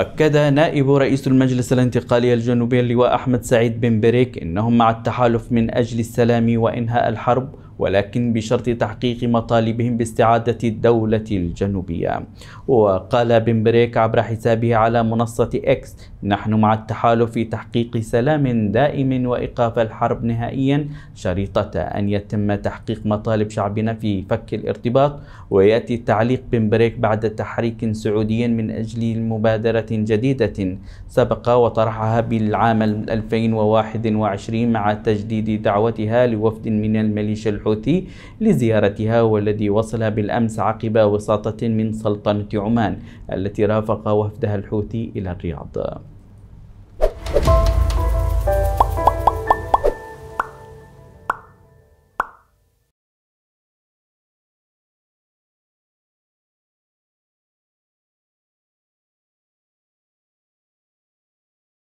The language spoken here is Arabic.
أكد نائب رئيس المجلس الانتقالي الجنوبي اللواء أحمد سعيد بن بريك إنهم مع التحالف من أجل السلام وإنهاء الحرب ولكن بشرط تحقيق مطالبهم باستعادة الدولة الجنوبية وقال بمبريك عبر حسابه على منصة إكس نحن مع التحالف في تحقيق سلام دائم وإيقاف الحرب نهائيا شريطة أن يتم تحقيق مطالب شعبنا في فك الارتباط ويأتي تعليق بمبريك بعد تحريك سعودي من أجل مبادرة جديدة سبق وطرحها بالعام 2021 مع تجديد دعوتها لوفد من الميليشيا الحوثي لزيارتها والذي وصل بالأمس عقب وساطة من سلطنة عمان التي رافق وفدها الحوثي إلى الرياض